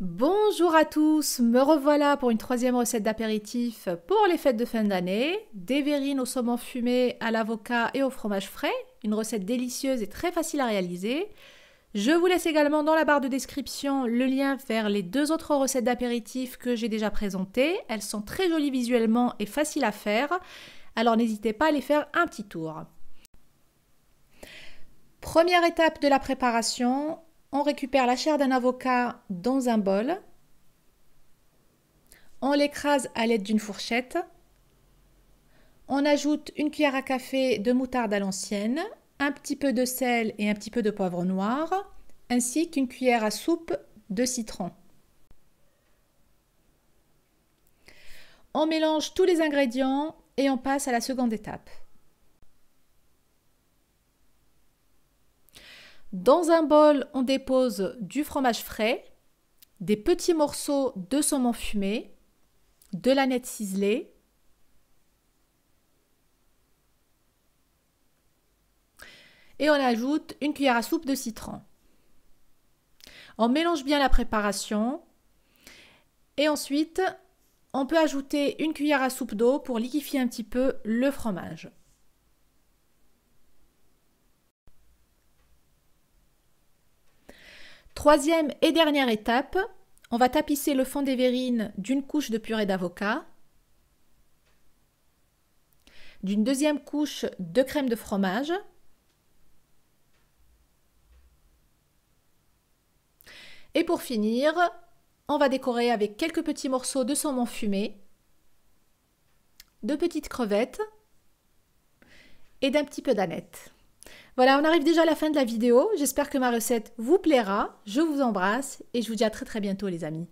Bonjour à tous, me revoilà pour une troisième recette d'apéritif pour les fêtes de fin d'année. Des verrines au saumon fumé, à l'avocat et au fromage frais. Une recette délicieuse et très facile à réaliser. Je vous laisse également dans la barre de description le lien vers les deux autres recettes d'apéritif que j'ai déjà présentées. Elles sont très jolies visuellement et faciles à faire, alors n'hésitez pas à les faire un petit tour. Première étape de la préparation, on récupère la chair d'un avocat dans un bol. On l'écrase à l'aide d'une fourchette. On ajoute une cuillère à café de moutarde à l'ancienne, un petit peu de sel et un petit peu de poivre noir, ainsi qu'une cuillère à soupe de citron. On mélange tous les ingrédients et on passe à la seconde étape. Dans un bol, on dépose du fromage frais, des petits morceaux de saumon fumé, de la ciselée, et on ajoute une cuillère à soupe de citron. On mélange bien la préparation et ensuite on peut ajouter une cuillère à soupe d'eau pour liquifier un petit peu le fromage. Troisième et dernière étape, on va tapisser le fond des verrines d'une couche de purée d'avocat, d'une deuxième couche de crème de fromage, et pour finir, on va décorer avec quelques petits morceaux de saumon fumé, de petites crevettes et d'un petit peu d'aneth. Voilà, on arrive déjà à la fin de la vidéo. J'espère que ma recette vous plaira. Je vous embrasse et je vous dis à très très bientôt les amis.